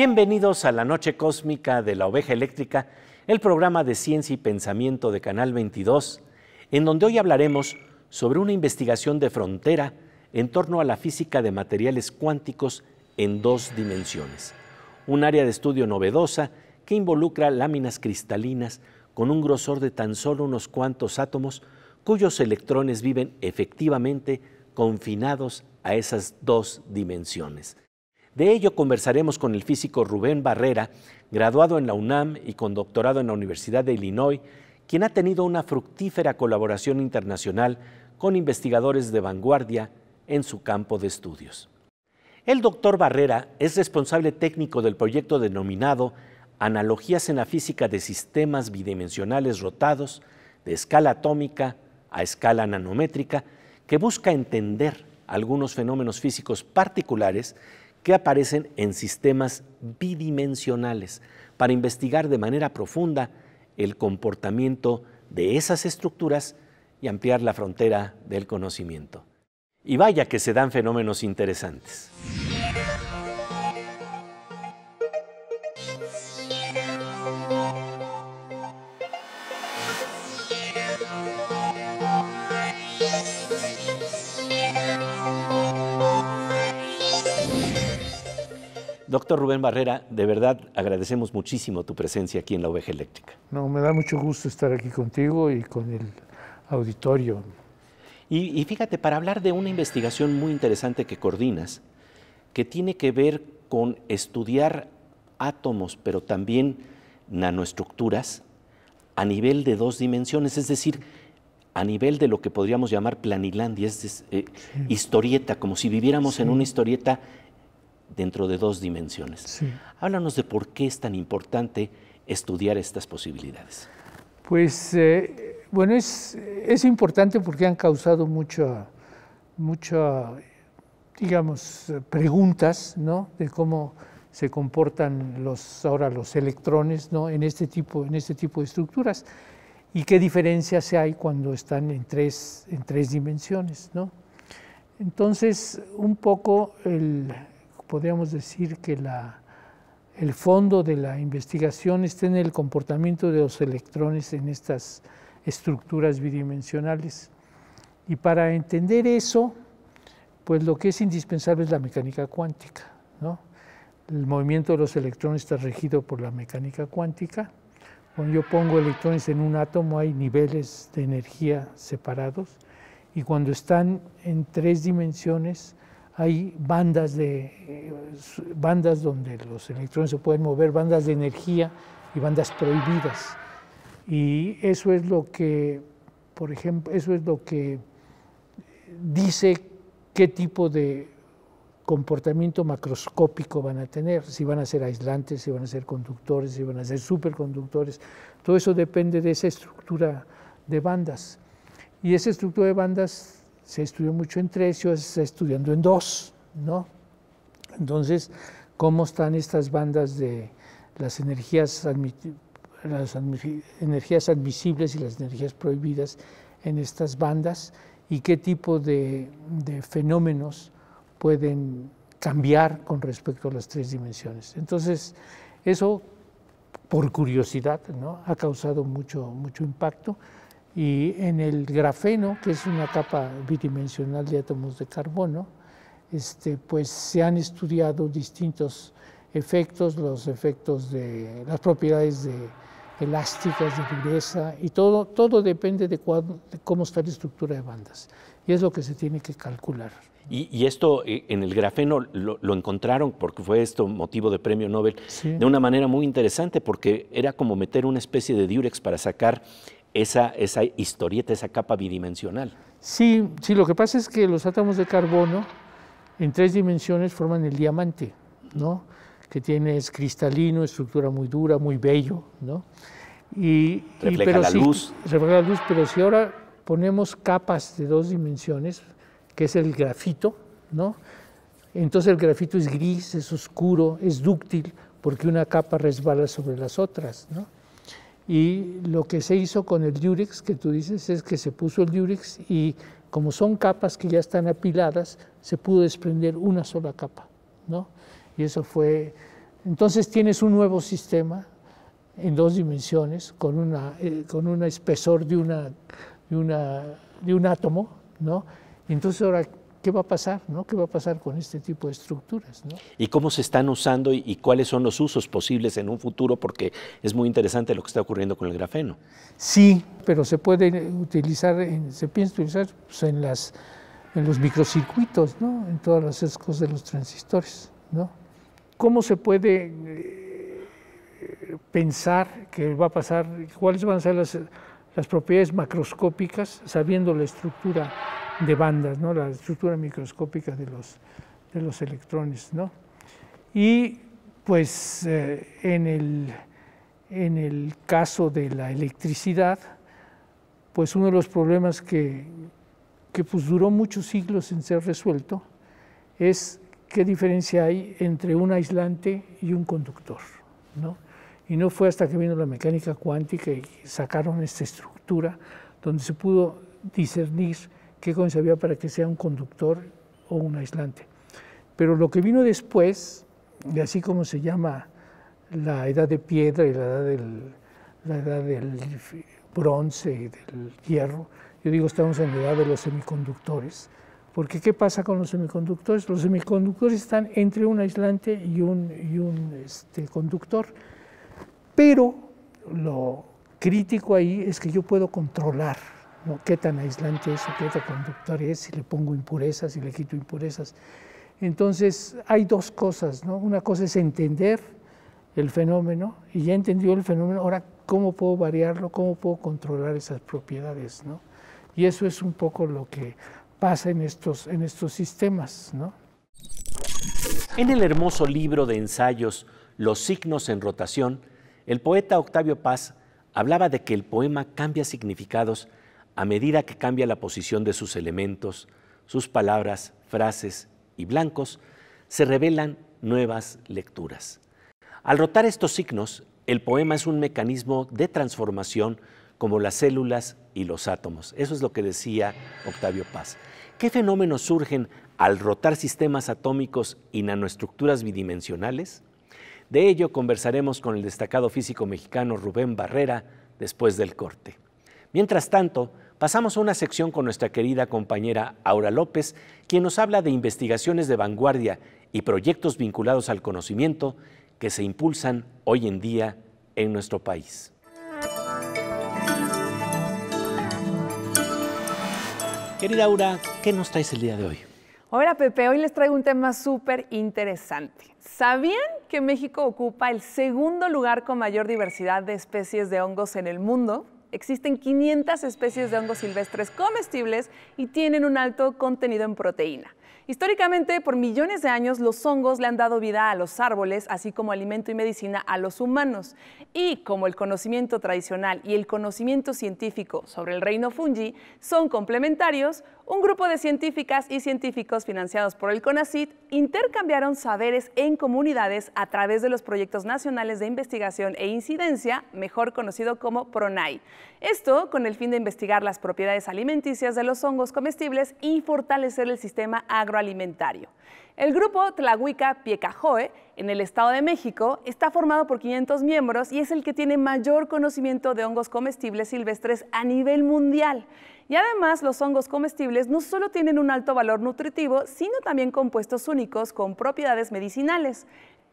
Bienvenidos a la Noche Cósmica de la Oveja Eléctrica, el programa de ciencia y pensamiento de Canal 22, en donde hoy hablaremos sobre una investigación de frontera en torno a la física de materiales cuánticos en dos dimensiones, un área de estudio novedosa que involucra láminas cristalinas con un grosor de tan solo unos cuantos átomos cuyos electrones viven efectivamente confinados a esas dos dimensiones. De ello conversaremos con el físico Rubén Barrera, graduado en la UNAM y con doctorado en la Universidad de Illinois, quien ha tenido una fructífera colaboración internacional con investigadores de vanguardia en su campo de estudios. El doctor Barrera es responsable técnico del proyecto denominado Analogías en la física de sistemas bidimensionales rotados de escala atómica a escala nanométrica, que busca entender algunos fenómenos físicos particulares que aparecen en sistemas bidimensionales para investigar de manera profunda el comportamiento de esas estructuras y ampliar la frontera del conocimiento. Y vaya que se dan fenómenos interesantes. Doctor Rubén Barrera, de verdad agradecemos muchísimo tu presencia aquí en la Oveja Eléctrica. No, me da mucho gusto estar aquí contigo y con el auditorio. Y, fíjate, para hablar de una investigación muy interesante que coordinas, que tiene que ver con estudiar átomos, pero también nanoestructuras a nivel de dos dimensiones, es decir, a nivel de lo que podríamos llamar planilandia, es, eh, historieta, como si viviéramos en una historieta dentro de dos dimensiones. Háblanos de por qué es tan importante estudiar estas posibilidades. Pues, eh, bueno, es, es, importante porque han causado mucha, mucha, digamos, preguntas, ¿no? De cómo se comportan los, ahora los electrones, ¿no? En este tipo, en este tipo de estructuras y qué diferencias hay cuando están en tres, en tres dimensiones, ¿no? Entonces, un poco el, podríamos decir que la, el fondo de la investigación está en el comportamiento de los electrones en estas estructuras bidimensionales. Y para entender eso, pues lo que es indispensable es la mecánica cuántica. ¿no? El movimiento de los electrones está regido por la mecánica cuántica. Cuando yo pongo electrones en un átomo hay niveles de energía separados y cuando están en tres dimensiones hay bandas, de, bandas donde los electrones se pueden mover, bandas de energía y bandas prohibidas. Y eso es lo que, por ejemplo, eso es lo que dice qué tipo de comportamiento macroscópico van a tener, si van a ser aislantes, si van a ser conductores, si van a ser superconductores. Todo eso depende de esa estructura de bandas. Y esa estructura de bandas se estudió mucho en tres y se está estudiando en dos, ¿no? Entonces, ¿cómo están estas bandas de las energías, energías admisibles y las energías prohibidas en estas bandas? ¿Y qué tipo de, de fenómenos pueden cambiar con respecto a las tres dimensiones? Entonces, eso, por curiosidad, ¿no? ha causado mucho, mucho impacto. Y en el grafeno, que es una capa bidimensional de átomos de carbono, este, pues se han estudiado distintos efectos, los efectos de las propiedades de elásticas, de dureza, y todo, todo depende de, cómo está la estructura de bandas. Y es lo que se tiene que calcular. Y, esto eh, en el grafeno lo, encontraron, porque fue esto motivo de premio Nobel, de una manera muy interesante, porque era como meter una especie de diurex para sacar esa, historieta, esa capa bidimensional. Sí, sí, lo que pasa es que los átomos de carbono en tres dimensiones forman el diamante, ¿no? que tiene es cristalino, estructura muy dura, muy bello, ¿no? Y, refleja la luz. Refleja la luz, pero si ahora ponemos capas de dos dimensiones, que es el grafito, ¿no? Entonces el grafito es gris, es oscuro, es dúctil, porque una capa resbala sobre las otras, ¿no? Y lo que se hizo con el Durex, que tú dices, es que se puso el Durex y como son capas que ya están apiladas, se pudo desprender una sola capa, ¿no? Y eso fue... Entonces tienes un nuevo sistema en dos dimensiones, con una, eh, con un espesor de, de, una, de un átomo, ¿no? Entonces ahora ¿Qué va a pasar? ¿no? ¿Qué va a pasar con este tipo de estructuras? ¿Y cómo se están usando y, cuáles son los usos posibles en un futuro? Porque es muy interesante lo que está ocurriendo con el grafeno. Sí, pero se puede utilizar, se piensa utilizar pues, en, las, en los microcircuitos, ¿no? en todas las escos de los transistores. ¿Cómo se puede eh, pensar que va a pasar, cuáles van a ser las, las propiedades macroscópicas sabiendo la estructura de bandas, ¿no? la estructura microscópica de los, de los electrones. ¿no? Y pues eh, en, el, en el caso de la electricidad, pues uno de los problemas que, pues duró muchos siglos en ser resuelto es qué diferencia hay entre un aislante y un conductor. ¿no? Y no fue hasta que vino la mecánica cuántica y sacaron esta estructura donde se pudo discernir ¿Qué concebía para que sea un conductor o un aislante. Pero lo que vino después, y así como se llama la edad de piedra y la edad del, la edad del bronce y del hierro, yo digo estamos en la edad de los semiconductores, porque ¿qué pasa con los semiconductores? Los semiconductores están entre un aislante y un, un este, conductor, pero lo crítico ahí es que yo puedo controlar qué tan aislante es o qué tan conductor es, si le pongo impurezas, si le quito impurezas. Entonces, hay dos cosas, ¿no? Una cosa es entender el fenómeno, y ya entendió el fenómeno, ahora, ¿cómo puedo variarlo? ¿Cómo puedo controlar esas propiedades, ¿no? Y eso es un poco lo que pasa en estos, en estos sistemas, ¿no? En el hermoso libro de ensayos Los signos en rotación, el poeta Octavio Paz hablaba de que el poema cambia significados a medida que cambia la posición de sus elementos, sus palabras, frases y blancos, se revelan nuevas lecturas. Al rotar estos signos, el poema es un mecanismo de transformación como las células y los átomos. Eso es lo que decía Octavio Paz. ¿Qué fenómenos surgen al rotar sistemas atómicos y nanoestructuras bidimensionales? De ello conversaremos con el destacado físico mexicano Rubén Barrera después del corte. Mientras tanto, pasamos a una sección con nuestra querida compañera Aura López, quien nos habla de investigaciones de vanguardia y proyectos vinculados al conocimiento que se impulsan hoy en día en nuestro país. Querida Aura, ¿qué nos traes el día de hoy? Hola Pepe, hoy les traigo un tema súper interesante. ¿Sabían que México ocupa el segundo lugar con mayor diversidad de especies de hongos en el mundo? Existen 500 especies de hongos silvestres comestibles y tienen un alto contenido en proteína. Históricamente, por millones de años, los hongos le han dado vida a los árboles, así como alimento y medicina a los humanos. Y como el conocimiento tradicional y el conocimiento científico sobre el reino fungi son complementarios, un grupo de científicas y científicos financiados por el CONACYT intercambiaron saberes en comunidades a través de los proyectos nacionales de investigación e incidencia, mejor conocido como PRONAI. Esto con el fin de investigar las propiedades alimenticias de los hongos comestibles y fortalecer el sistema agroalimentario. El grupo Tlahuica Piecajoe en el Estado de México está formado por 500 miembros y es el que tiene mayor conocimiento de hongos comestibles silvestres a nivel mundial. Y además los hongos comestibles no solo tienen un alto valor nutritivo, sino también compuestos únicos con propiedades medicinales.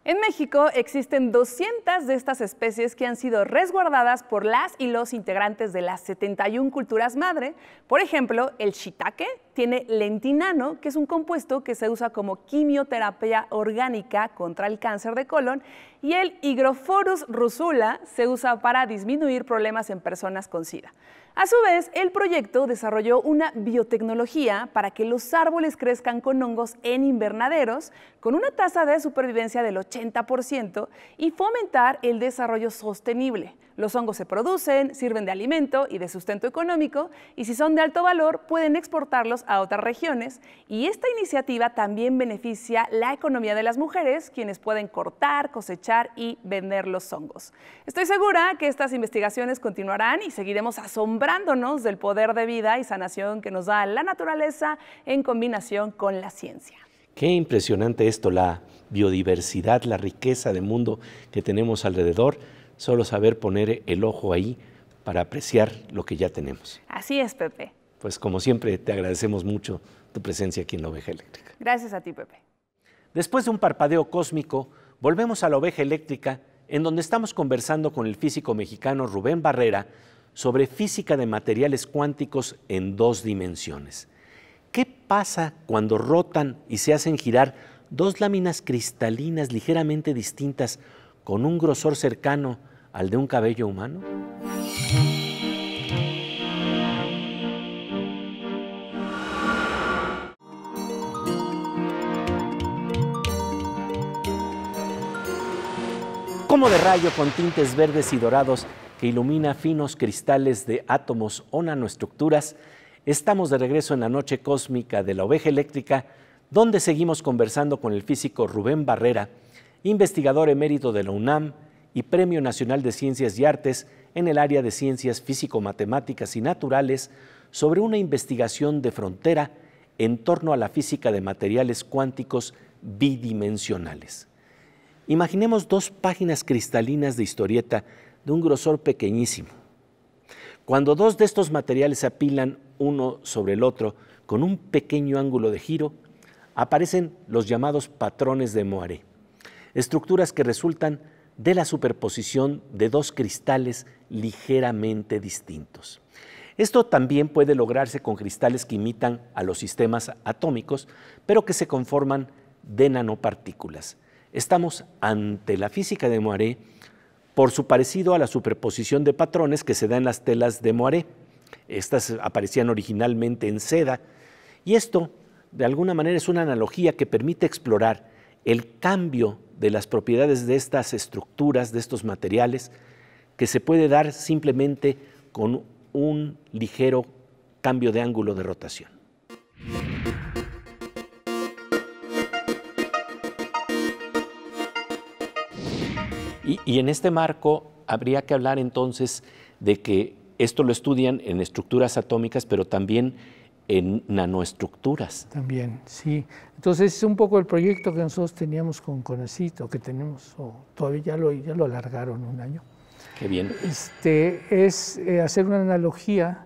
En México existen 200 de estas especies que han sido resguardadas por las y los integrantes de las 71 culturas madre. Por ejemplo, el shiitake, tiene lentinano, que es un compuesto que se usa como quimioterapia orgánica contra el cáncer de colon, y el higroforus rusula se usa para disminuir problemas en personas con SIDA. A su vez, el proyecto desarrolló una biotecnología para que los árboles crezcan con hongos en invernaderos, con una tasa de supervivencia del 80% y fomentar el desarrollo sostenible. Los hongos se producen, sirven de alimento y de sustento económico y si son de alto valor pueden exportarlos a otras regiones y esta iniciativa también beneficia la economía de las mujeres quienes pueden cortar, cosechar y vender los hongos. Estoy segura que estas investigaciones continuarán y seguiremos asombrándonos del poder de vida y sanación que nos da la naturaleza en combinación con la ciencia. Qué impresionante esto, la biodiversidad, la riqueza de mundo que tenemos alrededor solo saber poner el ojo ahí para apreciar lo que ya tenemos. Así es, Pepe. Pues como siempre, te agradecemos mucho tu presencia aquí en la Oveja Eléctrica. Gracias a ti, Pepe. Después de un parpadeo cósmico, volvemos a la Oveja Eléctrica, en donde estamos conversando con el físico mexicano Rubén Barrera sobre física de materiales cuánticos en dos dimensiones. ¿Qué pasa cuando rotan y se hacen girar dos láminas cristalinas ligeramente distintas con un grosor cercano al de un cabello humano? Como de rayo con tintes verdes y dorados que ilumina finos cristales de átomos o nanoestructuras, estamos de regreso en la noche cósmica de la oveja eléctrica, donde seguimos conversando con el físico Rubén Barrera investigador emérito de la UNAM y Premio Nacional de Ciencias y Artes en el área de Ciencias Físico-Matemáticas y Naturales, sobre una investigación de frontera en torno a la física de materiales cuánticos bidimensionales. Imaginemos dos páginas cristalinas de historieta de un grosor pequeñísimo. Cuando dos de estos materiales se apilan uno sobre el otro con un pequeño ángulo de giro, aparecen los llamados patrones de Moiré estructuras que resultan de la superposición de dos cristales ligeramente distintos. Esto también puede lograrse con cristales que imitan a los sistemas atómicos, pero que se conforman de nanopartículas. Estamos ante la física de Moiré por su parecido a la superposición de patrones que se da en las telas de Moiré. Estas aparecían originalmente en seda y esto, de alguna manera, es una analogía que permite explorar el cambio de las propiedades de estas estructuras, de estos materiales, que se puede dar simplemente con un ligero cambio de ángulo de rotación. Y, en este marco habría que hablar entonces de que esto lo estudian en estructuras atómicas, pero también en nanoestructuras. También, sí. Entonces es un poco el proyecto que nosotros teníamos con conacito que tenemos, o todavía ya lo, ya lo alargaron un año. Qué bien. Este, es eh, hacer una analogía,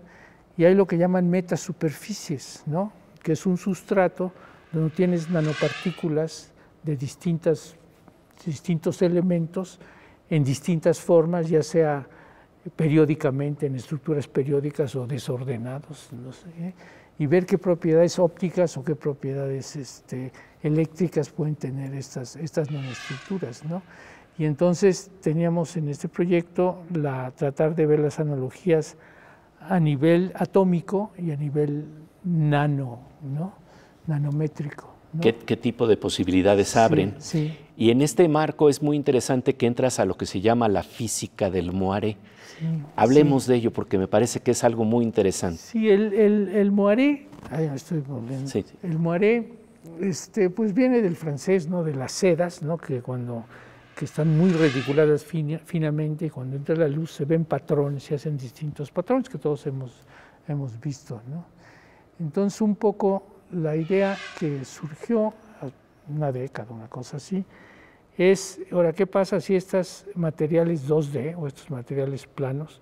y hay lo que llaman metasuperficies, ¿no? que es un sustrato donde tienes nanopartículas de distintas, distintos elementos en distintas formas, ya sea periódicamente, en estructuras periódicas o desordenados. No sé, ¿eh? y ver qué propiedades ópticas o qué propiedades este, eléctricas pueden tener estas, estas nanoestructuras. Y entonces teníamos en este proyecto la, tratar de ver las analogías a nivel atómico y a nivel nano, ¿no? nanométrico qué, tipo de posibilidades abren. Y en este marco es muy interesante que entras a lo que se llama la física del Moaré. Hablemos de ello porque me parece que es algo muy interesante. Sí, el, el, el Moaré, ay, estoy volviendo. El Moaré, este, pues viene del francés, ¿no? De las sedas, ¿no? Que cuando que están muy reticuladas finamente cuando entra la luz se ven patrones, se hacen distintos patrones que todos hemos, hemos visto, ¿no? Entonces un poco la idea que surgió una década, una cosa así, es, ahora, ¿qué pasa si estos materiales 2D o estos materiales planos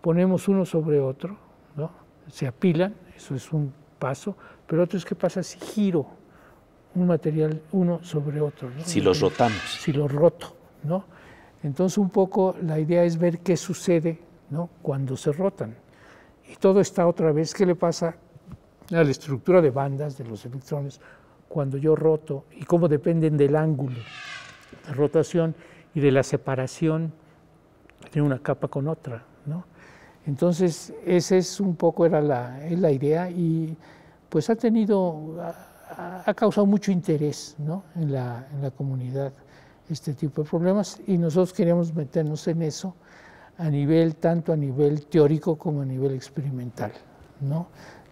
ponemos uno sobre otro, ¿no? se apilan, eso es un paso, pero otro es qué pasa si giro un material uno sobre otro. Si los rotamos. Si los roto, ¿no? Entonces un poco la idea es ver qué sucede ¿no? cuando se rotan. Y todo está otra vez, ¿qué le pasa la estructura de bandas de los electrones cuando yo roto y cómo dependen del ángulo de rotación y de la separación de una capa con otra. ¿no? Entonces, esa es un poco era la, idea y pues ha tenido, ha, causado mucho interés en, la, en, la, comunidad este tipo de problemas y nosotros queríamos meternos en eso a nivel, tanto a nivel teórico como a nivel experimental. ¿no?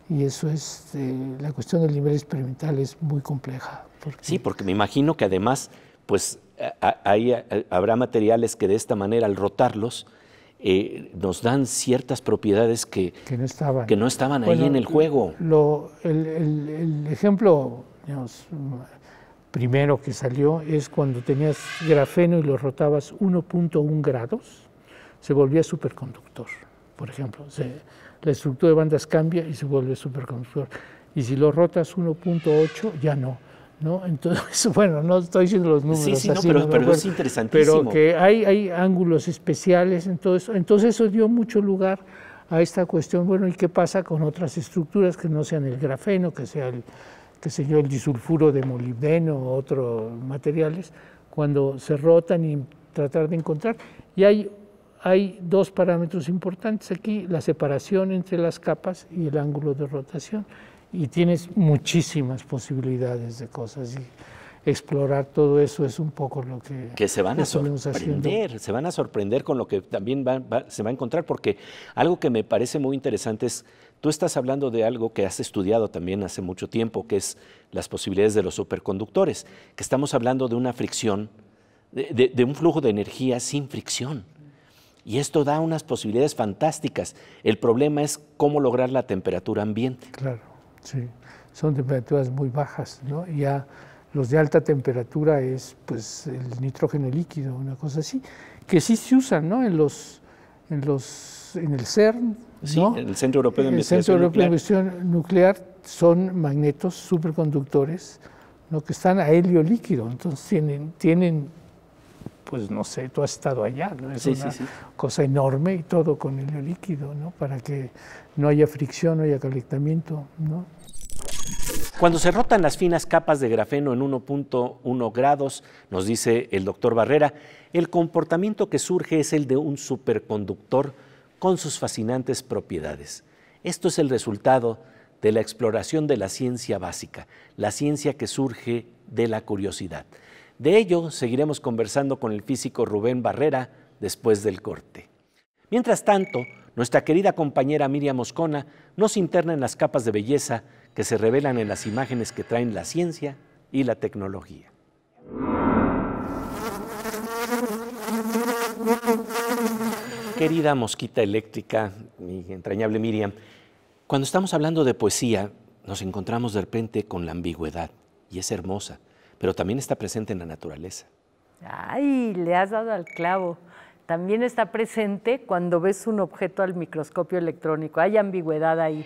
y eso es, este, la cuestión del nivel experimental es muy compleja. Sí, porque me imagino que además, pues eh, ahí eh, habrá materiales que de esta manera, al rotarlos, eh, nos dan ciertas propiedades que, no estaban, que no estaban ahí en el juego. Lo, el, ejemplo primero que salió es cuando tenías grafeno y lo rotabas 1.1 grados, se volvía superconductor, por ejemplo la estructura de bandas cambia y se vuelve superconductor. Y si lo rotas 1.8, ya no. ¿No? Entonces, bueno, no estoy diciendo los números. así, pero, es interesantísimo. Pero que hay, hay ángulos especiales en todo eso. Entonces, eso dio mucho lugar a esta cuestión, bueno, ¿y qué pasa con otras estructuras que no sean el grafeno, que sea el, que el disulfuro de molibdeno o otros materiales, cuando se rotan y tratar de encontrar? Y hay hay dos parámetros importantes aquí, la separación entre las capas y el ángulo de rotación. Y tienes muchísimas posibilidades de cosas. Y, explorar todo eso es un poco lo que... Que se van a sorprender, se van a sorprender con lo que también se va a encontrar, porque algo que me parece muy interesante es, tú estás hablando de algo que has estudiado también hace mucho tiempo, que es las posibilidades de los superconductores, que estamos hablando de una fricción, de un flujo de energía sin fricción. Y esto da unas posibilidades fantásticas. El problema es cómo lograr la temperatura ambiente. Claro, sí. Son temperaturas muy bajas, ¿no? Ya los de alta temperatura es pues el nitrógeno líquido, una cosa así, que sí se usan, ¿no? En los en los en el CERN, ¿no? en el Centro Europeo de Investigación, el Centro Europeo de Inversión Nuclear son magnetos superconductores, ¿no? que están a helio líquido, entonces tienen tienen pues no sé, tú has estado allá, ¿no? Es una cosa enorme y todo con el líquido, ¿no? Para que no haya fricción, no haya calentamiento, ¿no? Cuando se rotan las finas capas de grafeno en 1.1 grados, nos dice el doctor Barrera, el comportamiento que surge es el de un superconductor con sus fascinantes propiedades. Esto es el resultado de la exploración de la ciencia básica, la ciencia que surge de la curiosidad. De ello seguiremos conversando con el físico Rubén Barrera después del corte. Mientras tanto, nuestra querida compañera Miriam Moscona nos interna en las capas de belleza que se revelan en las imágenes que traen la ciencia y la tecnología. Querida mosquita eléctrica, mi entrañable Miriam, cuando estamos hablando de poesía, nos encontramos de repente con la ambigüedad, y es hermosa pero también está presente en la naturaleza. Ay, le has dado al clavo. También está presente cuando ves un objeto al microscopio electrónico. Hay ambigüedad ahí.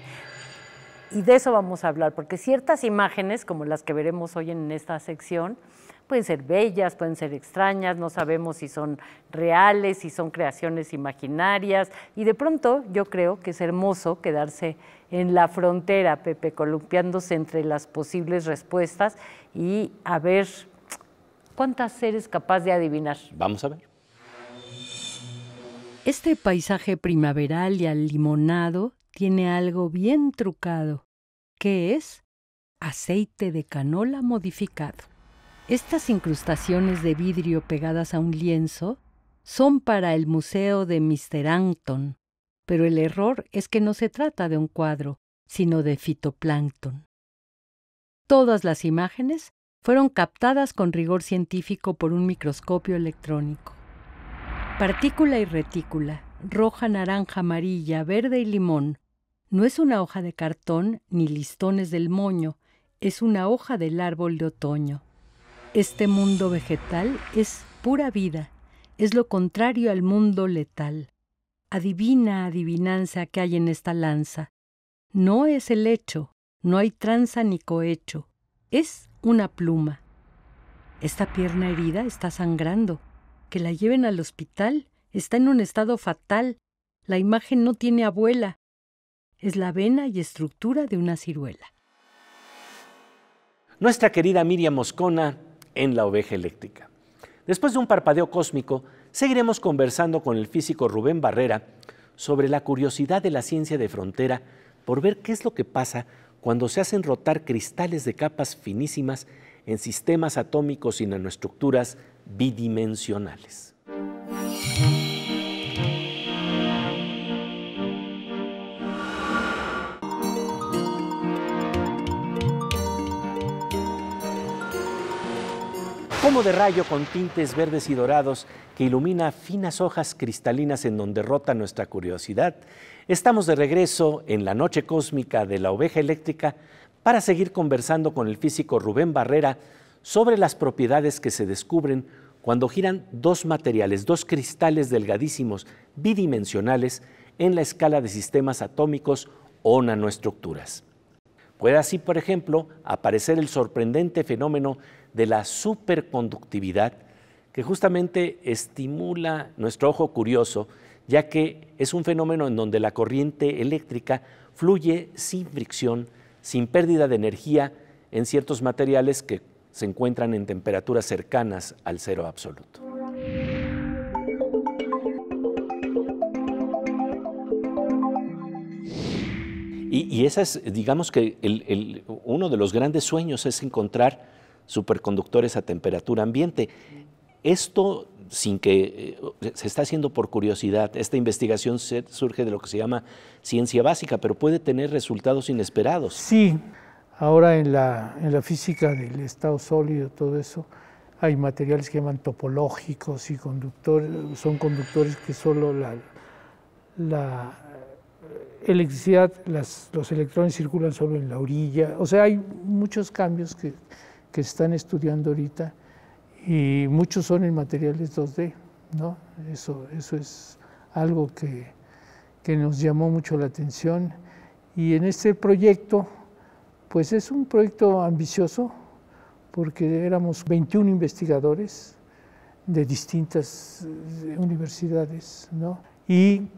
Y de eso vamos a hablar, porque ciertas imágenes, como las que veremos hoy en esta sección, pueden ser bellas, pueden ser extrañas, no sabemos si son reales, si son creaciones imaginarias. Y de pronto yo creo que es hermoso quedarse en la frontera, Pepe, columpiándose entre las posibles respuestas y a ver cuántas seres capaz de adivinar. Vamos a ver. Este paisaje primaveral y alimonado tiene algo bien trucado, que es aceite de canola modificado. Estas incrustaciones de vidrio pegadas a un lienzo son para el Museo de Mr. Anton, pero el error es que no se trata de un cuadro, sino de fitoplancton. Todas las imágenes fueron captadas con rigor científico por un microscopio electrónico. Partícula y retícula, roja, naranja, amarilla, verde y limón, no es una hoja de cartón ni listones del moño, es una hoja del árbol de otoño. Este mundo vegetal es pura vida, es lo contrario al mundo letal. Adivina adivinanza que hay en esta lanza. No es el hecho, no hay tranza ni cohecho, es una pluma. Esta pierna herida está sangrando. Que la lleven al hospital, está en un estado fatal. La imagen no tiene abuela. Es la vena y estructura de una ciruela. Nuestra querida Miriam Moscona en la oveja eléctrica. Después de un parpadeo cósmico, seguiremos conversando con el físico Rubén Barrera sobre la curiosidad de la ciencia de frontera por ver qué es lo que pasa cuando se hacen rotar cristales de capas finísimas en sistemas atómicos y nanoestructuras bidimensionales. de rayo con tintes verdes y dorados que ilumina finas hojas cristalinas en donde rota nuestra curiosidad, estamos de regreso en la noche cósmica de la oveja eléctrica para seguir conversando con el físico Rubén Barrera sobre las propiedades que se descubren cuando giran dos materiales, dos cristales delgadísimos bidimensionales en la escala de sistemas atómicos o nanoestructuras. Puede así, por ejemplo, aparecer el sorprendente fenómeno de la superconductividad que justamente estimula nuestro ojo curioso, ya que es un fenómeno en donde la corriente eléctrica fluye sin fricción, sin pérdida de energía en ciertos materiales que se encuentran en temperaturas cercanas al cero absoluto. Y, y es, digamos que uno de los grandes sueños es encontrar superconductores a temperatura ambiente. Esto sin que eh, se está haciendo por curiosidad. Esta investigación surge de lo que se llama ciencia básica, pero puede tener resultados inesperados. Sí, ahora en la, en la física del estado sólido, todo eso, hay materiales que llaman topológicos y conductores, son conductores que solo la, la eh, electricidad, los electrones circulan solo en la orilla. O sea, hay muchos cambios que que están estudiando ahorita y muchos son en materiales 2D, ¿no? Eso, eso es algo que, nos llamó mucho la atención. Y en este proyecto, pues es un proyecto ambicioso porque éramos 21 investigadores de distintas eh, universidades, Y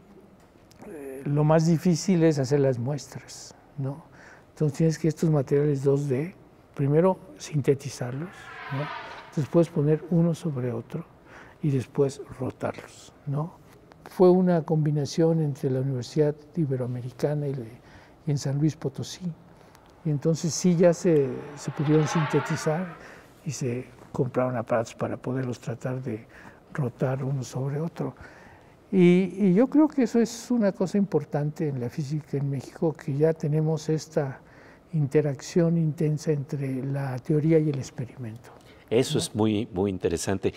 eh, lo más difícil es hacer las muestras, ¿no? Entonces tienes que estos materiales 2D primero sintetizarlos, después poner uno sobre otro y después rotarlos. ¿no? Fue una combinación entre la Universidad Iberoamericana y, en San Luis Potosí. Y entonces sí ya se, se pudieron sintetizar y se compraron aparatos para poderlos tratar de rotar uno sobre otro. y, yo creo que eso es una cosa importante en la física en México, que ya tenemos esta interacción intensa entre la teoría y el experimento. Eso es muy, muy interesante.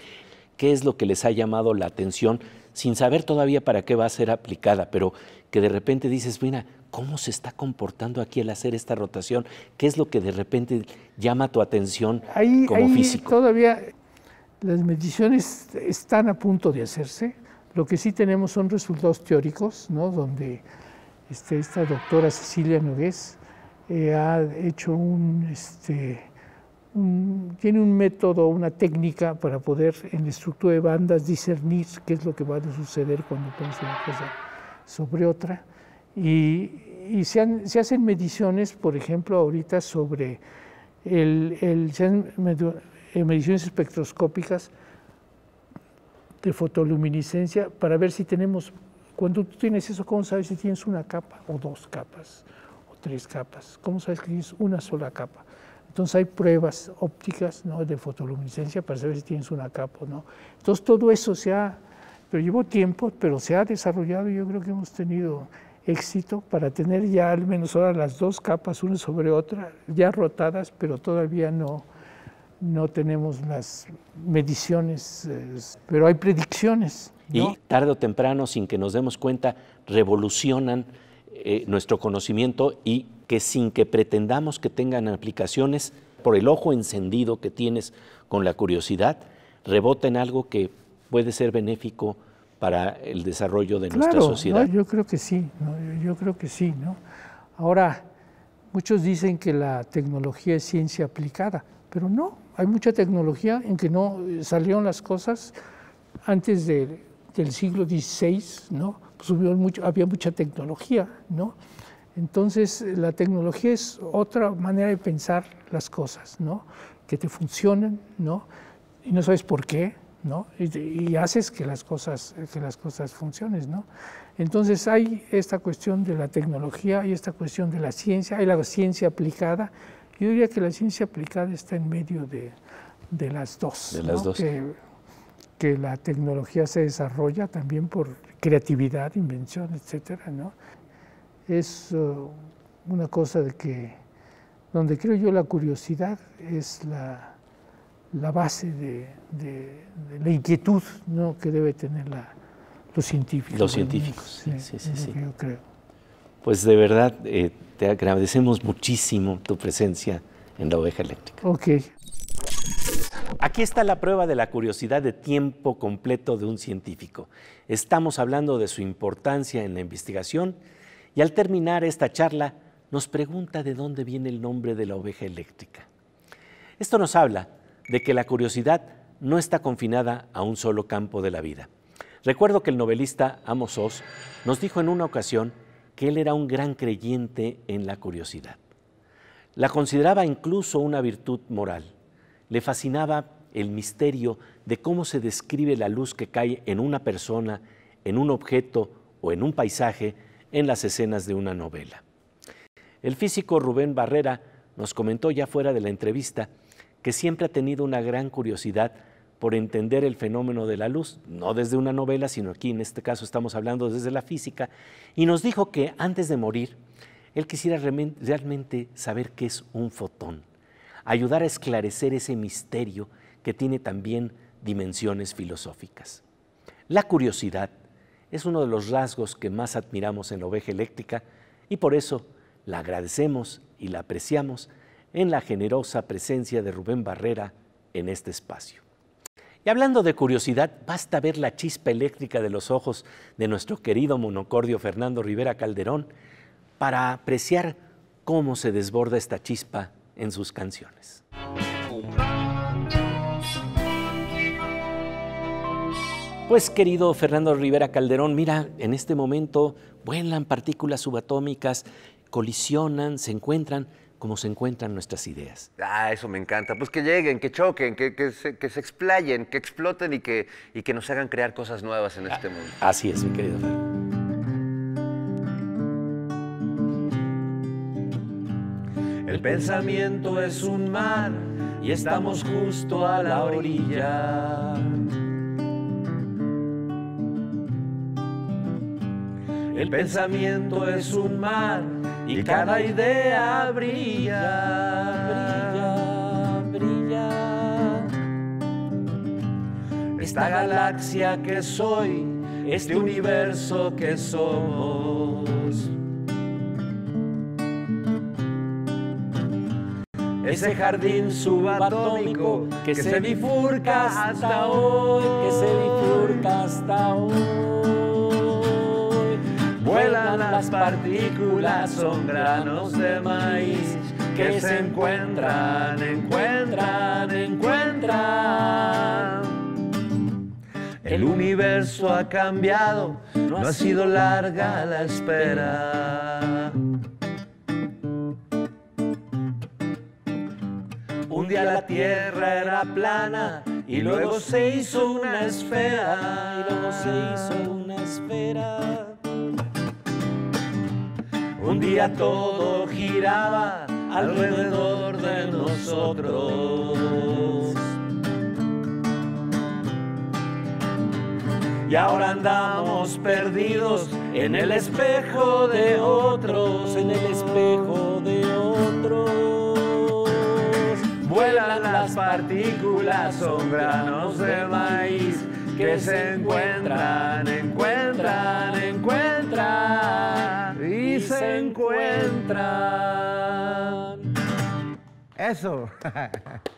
¿Qué es lo que les ha llamado la atención sin saber todavía para qué va a ser aplicada, pero que de repente dices, mira, ¿cómo se está comportando aquí al hacer esta rotación? ¿Qué es lo que de repente llama tu atención como físico? Todavía las mediciones están a punto de hacerse. Lo que sí tenemos son resultados teóricos, ¿no? donde este, esta doctora Cecilia Nogués eh, ha hecho este, un, tiene un método, una técnica para poder en la estructura de bandas discernir qué es lo que va a suceder cuando pones una cosa sobre otra. Y, se, hacen mediciones, por ejemplo, ahorita sobre el, se hacen eh, mediciones espectroscópicas de fotoluminiscencia para ver si tenemos, cuando tú tienes eso, ¿cómo sabes si tienes una capa o dos capas? tres capas. ¿Cómo sabes que tienes una sola capa? Entonces hay pruebas ópticas ¿no? de fotoluminiscencia para saber si tienes una capa o no. Entonces todo eso se ha, pero llevó tiempo, pero se ha desarrollado y yo creo que hemos tenido éxito para tener ya al menos ahora las dos capas una sobre otra, ya rotadas, pero todavía no, no tenemos las mediciones, pero hay predicciones. Y tarde o temprano, sin que nos demos cuenta, revolucionan eh, nuestro conocimiento y que sin que pretendamos que tengan aplicaciones, por el ojo encendido que tienes con la curiosidad, reboten en algo que puede ser benéfico para el desarrollo de nuestra sociedad. yo creo que sí, yo, creo que sí. ¿no? Ahora, muchos dicen que la tecnología es ciencia aplicada, pero no, hay mucha tecnología en que no eh, salieron las cosas antes del siglo XVI, ¿no? subió mucho, había mucha tecnología, ¿no? Entonces, la tecnología es otra manera de pensar las cosas, ¿no? Que te funcionen ¿no? Y no sabes por qué, ¿no? Y, haces que las cosas, que las cosas funcionen, ¿no? Entonces, hay esta cuestión de la tecnología, hay esta cuestión de la ciencia, hay la ciencia aplicada. Yo diría que la ciencia aplicada está en medio de, de las dos. De las dos que la tecnología se desarrolla también por creatividad, invención, etcétera, ¿no? Es uh, una cosa de que donde creo yo la curiosidad es la, base de, la inquietud ¿no? que debe tener la, los científicos. Los científicos, sí, sí, sí. Yo creo. Pues de verdad eh, te agradecemos muchísimo tu presencia en la oveja eléctrica. Ok, Aquí está la prueba de la curiosidad de tiempo completo de un científico. Estamos hablando de su importancia en la investigación y al terminar esta charla nos pregunta de dónde viene el nombre de la oveja eléctrica. Esto nos habla de que la curiosidad no está confinada a un solo campo de la vida. Recuerdo que el novelista Amos Oz nos dijo en una ocasión que él era un gran creyente en la curiosidad. La consideraba incluso una virtud moral. Le fascinaba el misterio de cómo se describe la luz que cae en una persona, en un objeto o en un paisaje en las escenas de una novela. El físico Rubén Barrera nos comentó ya fuera de la entrevista que siempre ha tenido una gran curiosidad por entender el fenómeno de la luz, no desde una novela, sino aquí en este caso estamos hablando desde la física, y nos dijo que antes de morir, él quisiera realmente saber qué es un fotón, ayudar a esclarecer ese misterio que tiene también dimensiones filosóficas. La curiosidad es uno de los rasgos que más admiramos en la oveja eléctrica y por eso la agradecemos y la apreciamos en la generosa presencia de Rubén Barrera en este espacio. Y hablando de curiosidad, basta ver la chispa eléctrica de los ojos de nuestro querido monocordio Fernando Rivera Calderón para apreciar cómo se desborda esta chispa en sus canciones. Pues querido Fernando Rivera Calderón, mira, en este momento vuelan partículas subatómicas, colisionan, se encuentran como se encuentran nuestras ideas. Ah, eso me encanta. Pues que lleguen, que choquen, que, que, se, explayen, que exploten y que, y que nos hagan crear cosas nuevas en este mundo. Ah, así es, mi querido Fernando. El pensamiento es un mar y estamos justo a la orilla. El pensamiento es un mar y cada idea brilla, brilla, brilla. Esta galaxia que soy, este, este universo que somos. Ese jardín subatómico que, se bifurca hasta hoy, que se bifurca hasta hoy. Las partículas son granos de maíz que se encuentran, encuentran, encuentran. El universo ha cambiado, no ha sido larga la espera. Un día la tierra era plana y luego se hizo una esfera. Y luego se hizo una esfera. Un día todo giraba alrededor de nosotros. Y ahora andamos perdidos en el espejo de otros, en el espejo de otros. Vuelan las partículas, son granos de maíz que se encuentran, encuentran, encuentran se encuentran. Eso.